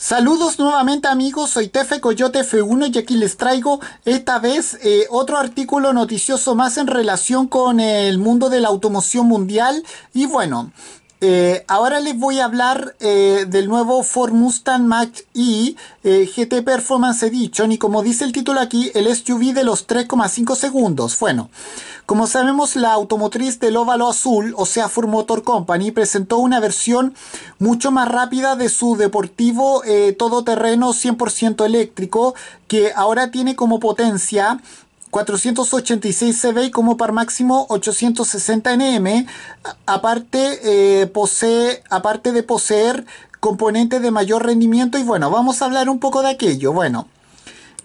Saludos nuevamente amigos, soy Tefe Coyote F1 y aquí les traigo esta vez eh, otro artículo noticioso más en relación con el mundo de la automoción mundial y bueno, eh, ahora les voy a hablar eh, del nuevo Ford Mustang Mach E eh, GT Performance Edition y como dice el título aquí, el SUV de los 3,5 segundos. Bueno, como sabemos la automotriz del óvalo azul, o sea Ford Motor Company, presentó una versión mucho más rápida de su deportivo todoterreno 100% eléctrico que ahora tiene como potencia 486 CB como par máximo 860 NM. Aparte, eh, posee, aparte de poseer componentes de mayor rendimiento y bueno, vamos a hablar un poco de aquello. Bueno,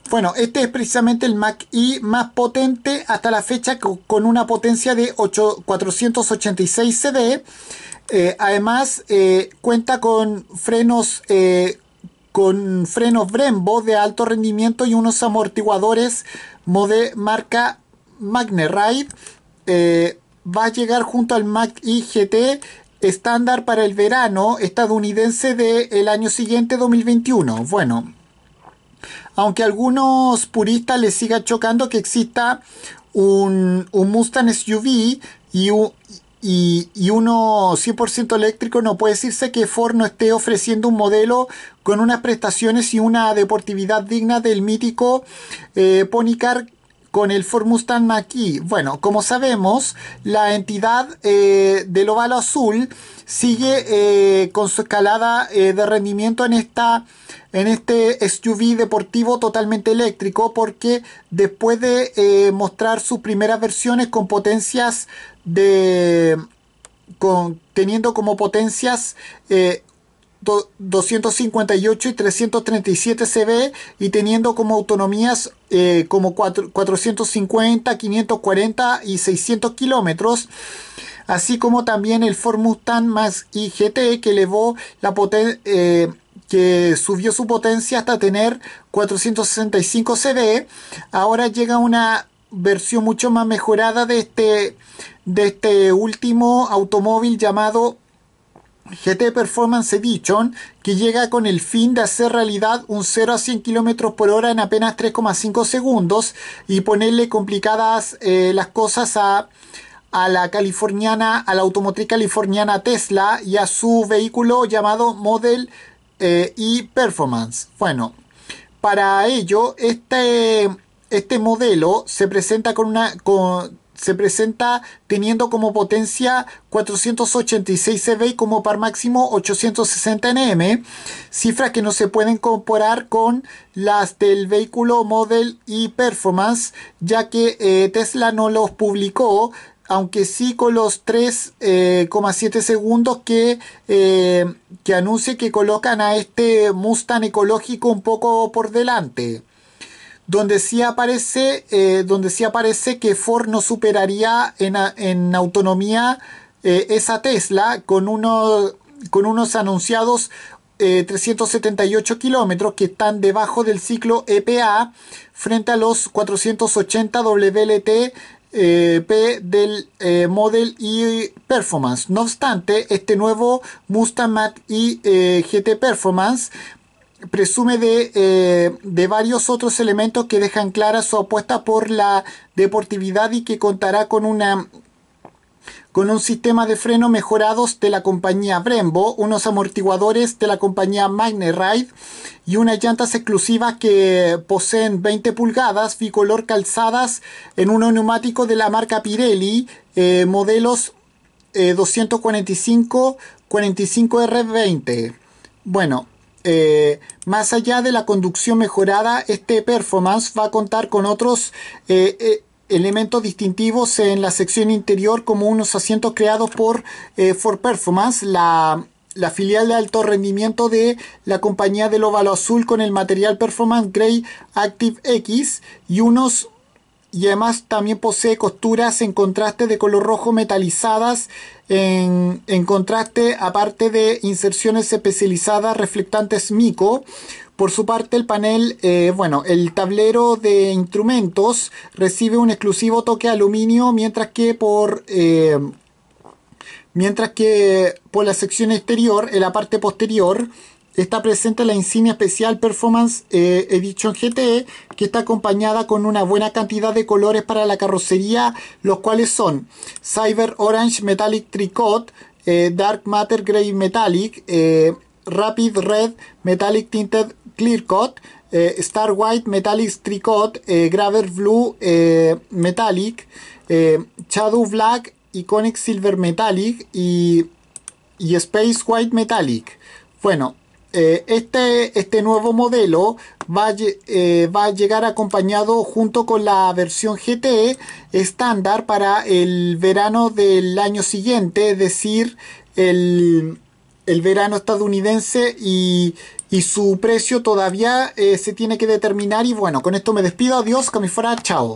bueno, este es precisamente el Mac y más potente hasta la fecha con una potencia de 486 CD. Eh, además, eh, cuenta con frenos con frenos Brembo de alto rendimiento y unos amortiguadores mode marca Magneride. Eh, va a llegar junto al Mac IGT estándar para el verano estadounidense del el año siguiente 2021. Bueno, aunque a algunos puristas les siga chocando que exista un, un Mustang SUV y un, y, uno 100% eléctrico, no puede decirse que Ford no esté ofreciendo un modelo con unas prestaciones y una deportividad digna del mítico eh, Pony Car con el Ford Mustang aquí Bueno, como sabemos, la entidad eh, del ovalo azul sigue eh, con su escalada eh, de rendimiento en, esta, en este SUV deportivo totalmente eléctrico porque después de mostrar sus primeras versiones con potencias de con, teniendo como potencias 258 eh, y 337 CB y teniendo como autonomías eh, como 450, 540 y 600 kilómetros, así como también el Ford Mustang más IGT que elevó la potencia eh, que subió su potencia hasta tener 465 CB, ahora llega una versión mucho más mejorada de este, de este último automóvil llamado GT Performance Edition que llega con el fin de hacer realidad un 0 a 100 km por hora en apenas 3,5 segundos y ponerle complicadas eh, las cosas a, la californiana, a la automotriz californiana Tesla y a su vehículo llamado Model eh, E y Performance. Bueno, para ello, este este modelo se presenta con una... se presenta teniendo como potencia 486 CV y como par máximo 860 NM, cifras que no se pueden comparar con las del vehículo Model y Performance, ya que eh, Tesla no los publicó, aunque sí con los 3,7 eh, segundos que, eh, que anuncie que colocan a este Mustang ecológico un poco por delante donde sí aparece, eh, donde sí aparece que Ford no superaría en, autonomía eh, esa Tesla con, uno, con unos anunciados 378 eh, kilómetros que están debajo del ciclo EPA frente a los 480 WLT P del Model y Performance. No obstante, este nuevo Mustang Mach E GT Performance presume eh, de, varios otros elementos que dejan clara su apuesta por la deportividad y que contará con una con un sistema de freno mejorados de la compañía Brembo, unos amortiguadores de la compañía MagneRide y unas llantas exclusivas que poseen 20 pulgadas bicolor calzadas en uno neumático de la marca Pirelli, eh, modelos 245 eh, 45R20. Bueno, eh, más allá de la conducción mejorada, este performance va a contar con otros eh, eh, elementos distintivos en la sección interior como unos asientos creados por For Performance, la la filial de alto rendimiento de la compañía del óvalo azul con el material Performance Grey Active X y unos y además también posee costuras en contraste de color rojo metalizadas en, contraste aparte de inserciones especializadas reflectantes mico por su parte el panel eh, bueno el tablero de instrumentos recibe un exclusivo toque aluminio mientras que por eh, mientras que por la sección exterior en la parte posterior está presente la insignia especial Performance eh, Edition GTE que está acompañada con una buena cantidad de colores para la carrocería los cuales son Cyber Orange Metallic Tricot eh, Dark Matter gray Metallic eh, Rapid Red Metallic Tinted Clear Coat Star White Metallic Tricot Graver Blue Metallic Shadow Black Iconic Silver Metallic y, y Space White Metallic bueno, eh, este, este nuevo modelo va a, eh, va a, llegar acompañado junto con la versión GTE estándar para el verano del año siguiente, es decir, el, verano estadounidense y, su precio todavía eh, se tiene que determinar y bueno, con esto me despido, adiós, que chao.